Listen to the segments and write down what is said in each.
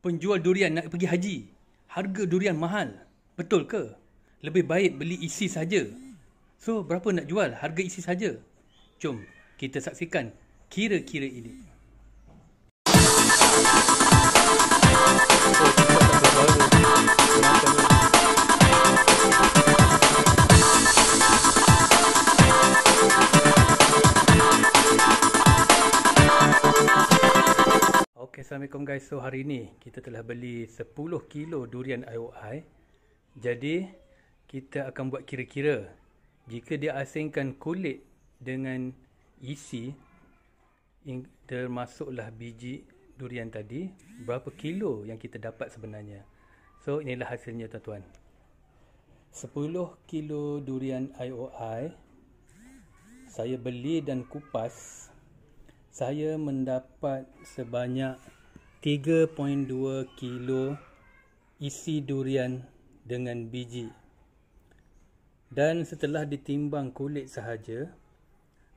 penjual durian nak pergi haji. Harga durian mahal. Betul ke? Lebih baik beli isi saja. So, berapa nak jual harga isi saja? Jom kita saksikan kira-kira ini. Assalamualaikum guys. So hari ni kita telah beli 10 kilo durian IOI. Jadi kita akan buat kira-kira jika dia asingkan kulit dengan isi termasuklah biji durian tadi berapa kilo yang kita dapat sebenarnya. So inilah hasilnya tuan-tuan. 10 kilo durian IOI saya beli dan kupas saya mendapat sebanyak 3.2 kilo isi durian dengan biji dan setelah ditimbang kulit sahaja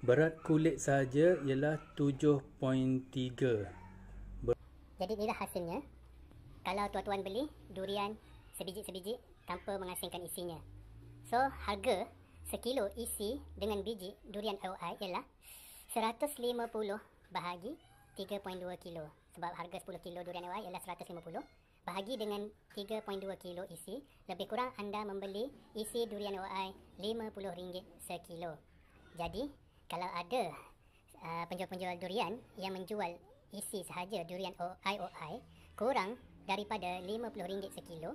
berat kulit sahaja ialah 7.3 Ber- jadi inilah hasilnya kalau tuan-tuan beli durian sebiji-sebiji tanpa mengasingkan isinya so harga sekilo isi dengan biji durian ROI ialah 150 bahagi 3.2 kilo sebab harga 10 kilo durian awal ialah 150 bahagi dengan 3.2 kilo isi lebih kurang anda membeli isi durian awal 50 ringgit sekilo jadi kalau ada uh, penjual-penjual durian yang menjual isi sahaja durian OI OI kurang daripada RM50 sekilo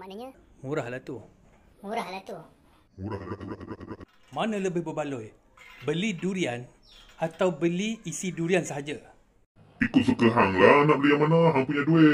maknanya murahlah tu murahlah tu murahlah, murah, murah, murah. mana lebih berbaloi beli durian atau beli isi durian sahaja Ikut suka hang lah nak beli yang mana hang punya duit.